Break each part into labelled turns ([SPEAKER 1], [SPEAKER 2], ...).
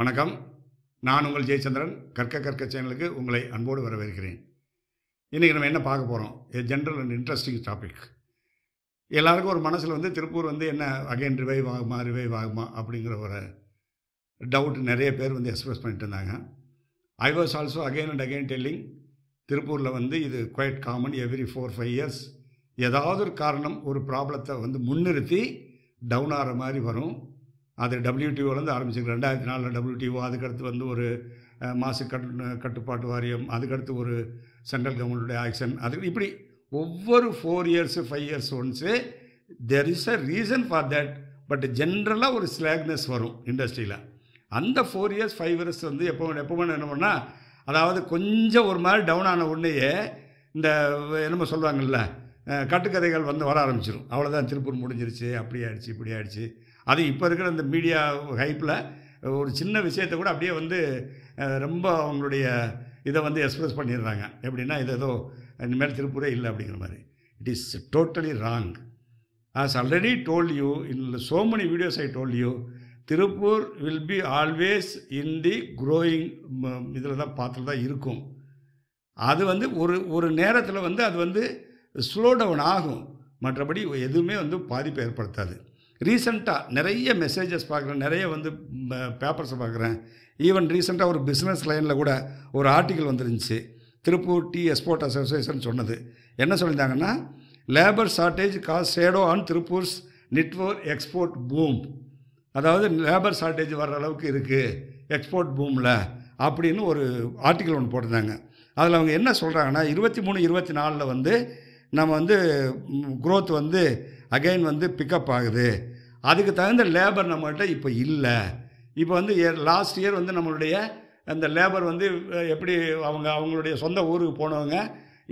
[SPEAKER 1] வணக்கம் நான் உங்கள் ஜெயச்சந்திரன் கற்க கற்க சேனலுக்கு உங்களை அன்போடு வரவேற்கிறேன் இன்றைக்கி நம்ம என்ன பார்க்க போகிறோம் a general and interesting topic எல்லாருக்கும் ஒரு மனசில் வந்து திருப்பூர் வந்து என்ன அகைன் ரிவைவ் ஆகுமா ரிவைவ் ஆகுமா அப்படிங்கிற ஒரு டவுட் நிறைய பேர் வந்து எக்ஸ்பிரஸ் பண்ணிட்டு இருந்தாங்க I was also again and again telling திருப்பூரில் வந்து இது quite common every four five years ஏதாவது ஒரு காரணம் ஒரு ப்ராப்ளத்தை வந்து முன்னிறுத்தி டவுன் ஆகிற மாதிரி வரும் அது டபிள்யூடிஓலேருந்து ஆரம்பிச்சிங்க ரெண்டாயிரத்தி நாலில் டபிள்யூடிஓ அதுக்கடுத்து வந்து ஒரு மாசு கட் கட்டுப்பாட்டு வாரியம் அதுக்கடுத்து ஒரு சென்ட்ரல் கவர்மெண்ட்டுடைய ஆக்ஷன் அதுக்கு இப்படி ஒவ்வொரு four years five years once there is a reason for that but ஜென்ரலாக ஒரு ஸ்லாக்னஸ் வரும் இண்டஸ்ட்ரியில் அந்த ஃபோர் இயர்ஸ் ஃபைவ் இயர்ஸ் வந்து எப்போ எப்போ என்ன பண்ணால் அதாவது கொஞ்சம் ஒரு மாதிரி டவுன் ஆன உடனேயே இந்த என்னமோ சொல்லுவாங்கள்ல கட்டுக்கதைகள் வந்து வர ஆரம்பிச்சிடும் அவ்வளோதான் திருப்பூர் முடிஞ்சிருச்சு அப்படி ஆயிடுச்சு இப்படி ஆயிடுச்சு அது இப்போ இருக்கிற அந்த மீடியா ஹைப்பில் ஒரு சின்ன விஷயத்தை கூட அப்படியே வந்து ரொம்ப அவங்களுடைய இதை வந்து எக்ஸ்ப்ரெஸ் பண்ணிடுறாங்க எப்படின்னா இது ஏதோ இனிமேல் திருப்பூரே இல்லை அப்படிங்கிற மாதிரி it is totally wrong as already told you இல்லை so many videos I told you Tirupur will be always in the growing இதில் தான் பாத்திரம் தான் இருக்கும் அது வந்து ஒரு ஒரு நேரத்தில் வந்து அது வந்து ஸ்லோ டவுன் ஆகும் மற்றபடி எதுவுமே வந்து பாதிப்பை ஏற்படுத்தாது ரீசெண்டாக நிறைய மெசேஜஸ் பார்க்குறேன் நிறைய வந்து பேப்பர்ஸை பார்க்குறேன் ஈவன் ரீசெண்டாக ஒரு பிஸ்னஸ் லைனில் கூட ஒரு ஆர்டிக்கல் வந்துருந்துச்சு திருப்பூர் டீ எக்ஸ்போர்ட் அசோசியேஷன் சொன்னது என்ன சொல்லியிருந்தாங்கன்னா labour shortage cause shadow on Tirupur's network export boom அதாவது லேபர் ஷார்ட்டேஜ் வர்ற அளவுக்கு இருக்குது எக்ஸ்போர்ட் பூமில் அப்படின்னு ஒரு ஆர்டிக்கல் ஒன்று போட்டிருந்தாங்க அதில் அவங்க என்ன சொல்கிறாங்கன்னா இருபத்தி மூணு இருபத்தி நாலில் வந்து நம்ம வந்து குரோத் வந்து அகைன் வந்து பிக்கப் ஆகுது அதுக்கு தகுந்த லேபர் நம்மகிட்ட இப்போ இல்லை இப்போ வந்து லாஸ்ட் இயர் வந்து நம்மளுடைய அந்த லேபர் வந்து எப்படி அவங்க அவங்களுடைய சொந்த ஊருக்கு போனவங்க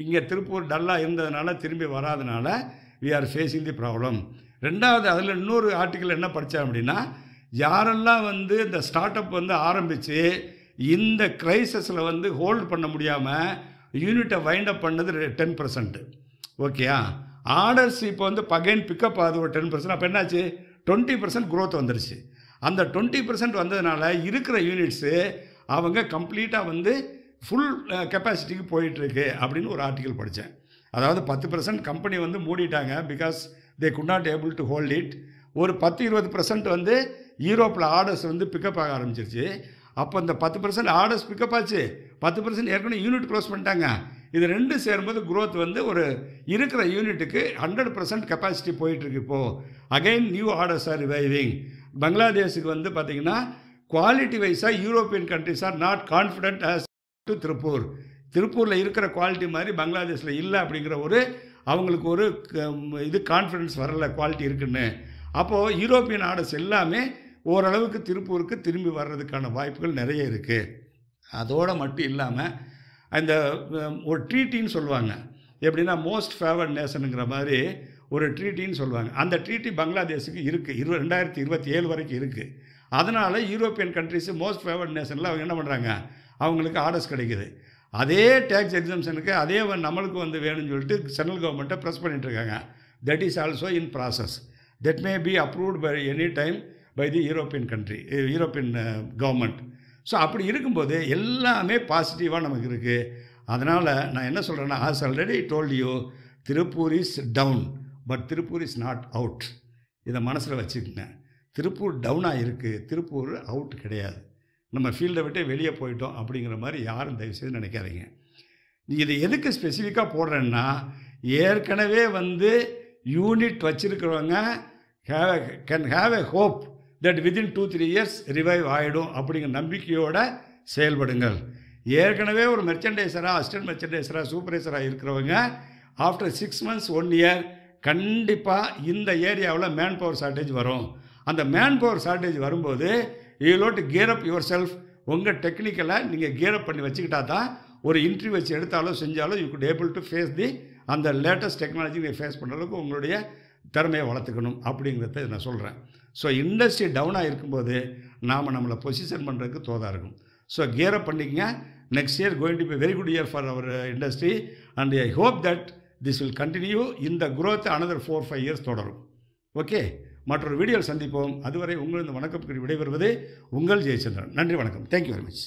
[SPEAKER 1] இங்கே திருப்பூர் டல்லாக இருந்ததுனால திரும்பி வராதனால we are facing the problem ரெண்டாவது அதில் இன்னொரு ஆர்டிக்கல் என்ன படித்தேன் அப்படின்னா யாரெல்லாம் வந்து இந்த ஸ்டார்ட் அப் வந்து ஆரம்பித்து இந்த க்ரைசஸில் வந்து ஹோல்ட் பண்ண முடியாமல் யூனிட்டை வைண்ட் அப் பண்ணது டென் பர்சன்ட்டு ஓகேயா ஆர்டர்ஸ் இப்போ வந்து பகைன் பிக்கப் ஆகுது ஒரு டென் பர்சன்ட் அப்போ என்னாச்சு டுவெண்ட்டி பர்சன்ட் க்ரோத் வந்துருச்சு அந்த டுவெண்ட்டி பர்சன்ட் வந்ததுனால இருக்கிற யூனிட்ஸு அவங்க கம்ப்ளீட்டாக வந்து ஃபுல் கெப்பாசிட்டிக்கு போயிட்டுருக்கு அப்படின்னு ஒரு ஆர்டிக்கல் படித்தேன் அதாவது பத்து பர்சன்ட் கம்பெனி வந்து மூடிட்டாங்க because they could not able to hold it ஒரு பத்து இருபது பர்சன்ட் வந்து யூரோப்பில் ஆர்டர்ஸ் வந்து பிக்கப் ஆக ஆரம்பிச்சிருச்சு அப்போ இந்த பத்து பர்சன்ட் ஆர்டர்ஸ் பிக்கப் ஆச்சு பத்து பர்சன்ட் ஏற்கனவே யூனிட் க்ளோஸ் பண்ணிட்டாங்க இது ரெண்டு சேரும்போது க்ரோத் வந்து ஒரு இருக்கிற யூனிட்டுக்கு ஹண்ட்ரட் பர்சன்ட் கெப்பாசிட்டி போயிட்டுருக்கு இப்போது again new orders are reviving பங்களாதேஷுக்கு வந்து பார்த்திங்கன்னா குவாலிட்டி வைஸாக European countries are not confident as to Tirupur திருப்பூரில் இருக்கிற குவாலிட்டி மாதிரி பங்களாதேஷில் இல்லை அப்படிங்கிற ஒரு அவங்களுக்கு ஒரு இது கான்ஃபிடென்ஸ் வரல குவாலிட்டி இருக்குன்னு அப்போது யூரோப்பியன் ஆர்டர்ஸ் எல்லாமே ஓரளவுக்கு திருப்பூருக்கு திரும்பி வர்றதுக்கான வாய்ப்புகள் நிறைய இருக்குது அதோடு மட்டும் இல்லாமல் அந்த ஒரு ட்ரீட்டின்னு சொல்லுவாங்க எப்படின்னா மோஸ்ட் ஃபேவர்ட் நேஷனுங்கிற மாதிரி ஒரு ட்ரீட்டின்னு சொல்லுவாங்க அந்த ட்ரீட்டி பங்களாதேஷுக்கு இருக்குது இரு ரெண்டாயிரத்தி இருபத்தி ஏழு வரைக்கும் இருக்குது அதனால் யூரோப்பியன் கண்ட்ரிஸு மோஸ்ட் ஃபேவர்ட் நேஷனில் அவங்க என்ன பண்ணுறாங்க அவங்களுக்கு ஆர்டர்ஸ் கிடைக்குது அதே டேக்ஸ் எக்ஸம்ஷனுக்கு அதே நம்மளுக்கு வந்து வேணும்னு சொல்லிட்டு சென்ட்ரல் கவர்மெண்ட்டை ப்ரெஸ் பண்ணிகிட்ருக்காங்க that is also in process that may be approved by any time by the European country European government so அப்படி இருக்கும்போது எல்லாமே பாசிட்டிவாக நமக்கு இருக்குது அதனால் நான் என்ன சொல்கிறேன்னா as already told you Tirupur is down but Tirupur is not out இதை மனசில் வச்சுக்கங்க திருப்பூர் டவுனாக இருக்குது திருப்பூர் அவுட் கிடையாது நம்ம ஃபீல்டை விட்டு வெளியே போயிட்டோம் அப்படிங்கிற மாதிரி யாரும் தயவு செய்து நினைக்காதீங்க இதை எதுக்கு ஸ்பெசிஃபிக்காக போடுறேன்னா ஏற்கனவே வந்து யூனிட் வச்சுருக்கிறவங்க have can have a hope that within two three years revive ஆகிடும் அப்படிங்கிற நம்பிக்கையோட செயல்படுங்கள் ஏற்கனவே ஒரு மெர்ச்சன்டைசராக அசிஸ்டன்ட் மெர்ச்சன்டைசராக சூப்பர்வைசராக இருக்கிறவங்க after six months one year கண்டிப்பாக இந்த ஏரியாவில் மேன் பவர் ஷார்ட்டேஜ் வரும் அந்த மேன் பவர் ஷார்ட்டேஜ் வரும்போது you load gear up yourself உங்கள் டெக்னிக்கலை நீங்கள் கியர் அப் பண்ணி வச்சுக்கிட்டா தான் ஒரு இன்டர்வியூ வச்சு எடுத்தாலும் செஞ்சாலோ you could able to face the அந்த லேட்டஸ்ட் டெக்னாலஜி நீங்கள் ஃபேஸ் பண்ணுற அளவுக்கு உங்களுடைய திறமையை வளர்த்துக்கணும் அப்படிங்கிறத நான் சொல்கிறேன் ஸோ இண்டஸ்ட்ரி டவுனாக இருக்கும்போது நாம் நம்மளை பொசிஷன் பண்ணுறதுக்கு தோதாக இருக்கும் ஸோ கியரப் பண்ணிக்கங்க next year going to be very good year for our industry and I hope that this will continue இந்த growth another four five years தொடரும் ஓகே மற்றொரு வீடியோவில் சந்திப்போம் அதுவரை உங்களிருந்து வணக்கம் விடைபெறுவது உங்கள் ஜெயச்சந்திரன் நன்றி வணக்கம் தேங்க்யூ வெரி மச்